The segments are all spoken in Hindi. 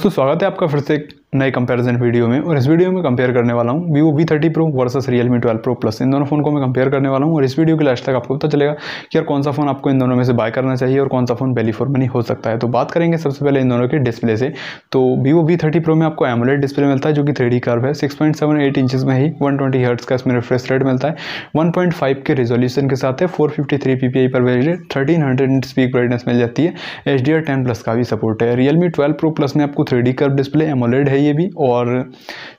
दोस्तों स्वागत है आपका फिर से एक नए कंपैरिजन वीडियो में और इस वीडियो में कंपेयर करने वाला हूँ Vivo V thirty pro versus Realme twelve pro plus इन दोनों फ़ोन को मैं कंपेयर करने वाला हूँ और इस वीडियो के लास्ट तक आपको पता चलेगा कि यार कौन सा फ़ोन आपको इन दोनों में से बाय करना चाहिए और कौन सा फ़ोन फोर में नहीं हो सकता है तो बात करेंगे सबसे पहले इन दोनों के डिस्प्ले से तो वीवो वी थर्टी प्रो में आपको एमोलेट डिस्प्ले मिलता है जो कि थ्री कर्व है six point seven eight inches में ही वन ट्वेंटी हर्ट्स का इसमें रिफ्रेश रेट मिलता है one point five K resolution के साथ है four fifty three P P I पर थर्टीन हंड्रेड स्पीक ब्राइटनेस मिल जाती है H D R ten plus का भी सपोर्ट है रियलमी ट्वेल्व प्रो प्लस में आपको थ्री डी डिस्प्ले एमोलेड है है ये भी और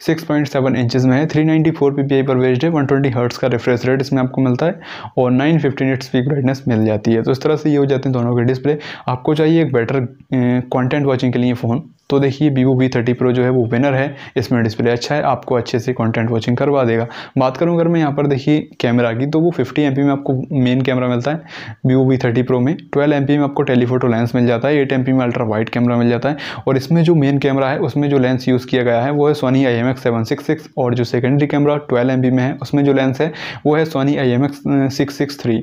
6.7 पॉइंट इंचज़ में है 394 नाइन्टी पर बेस्ड है 120 ट्वेंटी का रिफ्रेश रेट इसमें आपको मिलता है और 950 फिफ्टी निट्स की ब्राइटनेस मिल जाती है तो इस तरह से ये हो जाते हैं दोनों के डिस्प्ले आपको चाहिए एक बेटर कंटेंट वाचिंग के लिए फ़ोन तो देखिए वीवो वी थर्टी प्रो जो है वो विनर है इसमें डिस्प्ले अच्छा है आपको अच्छे से कंटेंट वॉचिंग करवा देगा बात करूँ अगर मैं यहाँ पर देखिए कैमरा की तो वो फिफ्टी एम में आपको मेन कैमरा मिलता है वीवो वी थर्टी प्रो में ट्वेल्व एम में आपको टेलीफोटो लेंस मिल जाता है एट एम में अल्ट्रा वाइट कैमरा मिल जाता है और इसमें जो मेन कैमरा है उसमें जो लेंस यूज़ किया गया है वो है Sony I M X seven six six और जो सेकेंडरी कैमरा ट्वेल्व एम में है उसमें जो लेंस है वो है Sony I M X six six three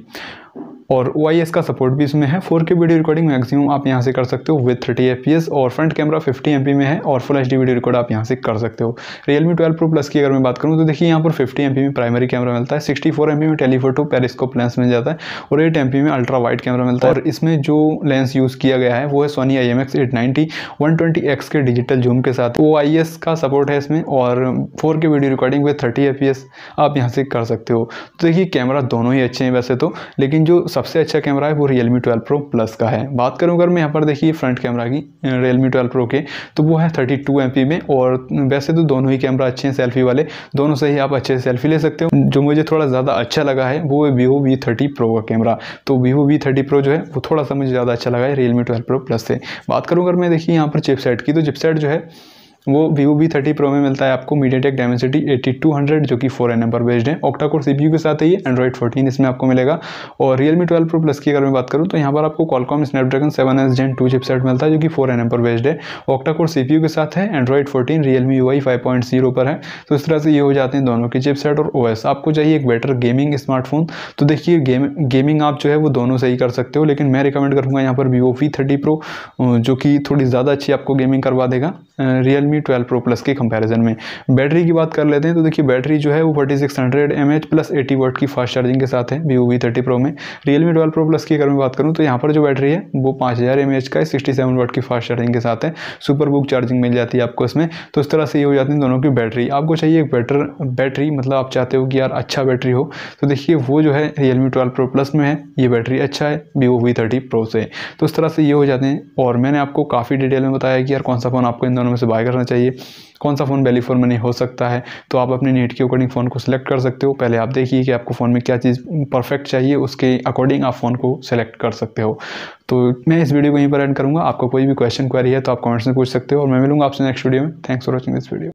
और ओ का सपोर्ट भी इसमें है four K video recording maximum आप यहाँ से कर सकते हो विथ थर्टी एफ और फ्रंट कैमरा फिफ्टी एम में है और फुल एच वीडियो रिकॉर्ड आप यहाँ से कर सकते हो रियलमी ट्वेल्व प्रो प्लस की अगर मैं बात करूँ तो देखिए यहाँ पर फिफ्टी एम में प्राइमरी कैमरा मिलता है सिक्सटी फोर एम में टेलीफोटो पेरिस्कोप लेंस मिल जाता है और एट एम में अल्ट्रा वाइड कैमरा मिलता है और इसमें जो लेंस यूज़ किया गया है वो है Sony I M X eight ninety one twenty X के डिजिटल जूम के साथ ओ आई एस का सपोर्ट है इसमें और four K video recording with thirty F आप यहाँ से कर सकते हो तो देखिए कैमरा दोनों ही अच्छे हैं वैसे तो लेकिन जो सबसे अच्छा कैमरा है वो Realme twelve pro plus का है बात करूँ अगर मैं यहाँ पर देखिए फ्रंट कैमरा की रियल मी ट्वेल्व प्रो के तो वो है थर्टी टू एम पी में और वैसे तो दोनों ही कैमरा अच्छे हैं सेल्फी वाले दोनों से ही आप अच्छे से सेल्फी ले सकते हो जो मुझे थोड़ा ज़्यादा अच्छा लगा है वो है वीवो वी थर्टी प्रो का कैमरा तो वीवो वी थर्टी प्रो जो है वो थोड़ा सा मुझे ज़्यादा अच्छा लगा है Realme twelve pro plus से बात करूँ अगर मैं देखिए यहाँ पर चिपसेट की तो चिपसेट जो है वो वीवो वी थर्टी प्रो में मिलता है आपको MediaTek Dimensity eighty two hundred जो कि फोर एन एम पर बेस्ड है ऑक्टा कोर सी पी के साथ है ये एंड्रॉइड फोर्टीन इसमें आपको मिलेगा और Realme twelve pro plus की अगर मैं बात करूँ तो यहाँ पर आपको Qualcomm Snapdragon seven S Gen two chipset मिलता है जो कि फोर एन एम पर बेस्ड है octa core C P U के साथ है Android fourteen Realme U I five point zero पर है तो इस तरह से ये हो जाते हैं दोनों के चिपसेट और ओ एस आपको चाहिए एक बेटर गेमिंग स्मार्टफोन तो देखिए गेम गेमिंग आप जो है वो दोनों से ही कर सकते हो लेकिन मैं रिकमेंड करूँगा यहाँ पर वीवो वी थर्टी प्रो जो कि थोड़ी ज़्यादा अच्छी आपको गेमिंग करवा देगा Realme Redmi twelve pro plus के कंपैरिजन में बैटरी की बात कर लेते हैं तो देखिए बैटरी जो है वो forty six hundred M H plus eighty watt की फास्ट चार्जिंग के साथ है वीवो वी थर्टी प्रो में रियलमी ट्वेल्व प्रो प्लस की अगर मैं बात करूँ तो यहाँ पर जो बैटरी है वो पाँच हज़ार एम एच का है सिक्सटी सेवन वोट की फास्ट चार्जिंग के साथ है सुपर बुक चार्जिंग मिल जाती है आपको इसमें तो इस तरह से ये हो जाती है दोनों की बैटरी आपको चाहिए एक बेटर बैटरी मतलब आप चाहते हो कि यार अच्छा बैटरी हो तो देखिए वो जो है रियलमी ट्वेल्व प्रो प्लस में है ये बैटरी अच्छा है वीवो वी थर्टी प्रो से तो इस तरह से ये हो जाते हैं और मैंने आपको काफ़ी डिटेल में बताया कि यार कौन सा फ़ोन आपको इन दोनों में से बाय करना चाहिए कौन सा फ़ोन वैली फॉर मनी हो सकता है तो आप अपने नीड के अकॉर्डिंग फ़ोन को सिलेक्ट कर सकते हो पहले आप देखिए कि आपको फ़ोन में क्या चीज़ परफेक्ट चाहिए उसके अकॉर्डिंग आप फ़ोन को सेलेक्ट कर सकते हो तो मैं इस वीडियो को यहीं पर एंड करूँगा आपको कोई भी क्वेश्चन क्वारी है तो आप कमेंट्स में पूछ सकते हो और मैं मिलूँगा आपसे नेक्स्ट वीडियो में thanks for watching this video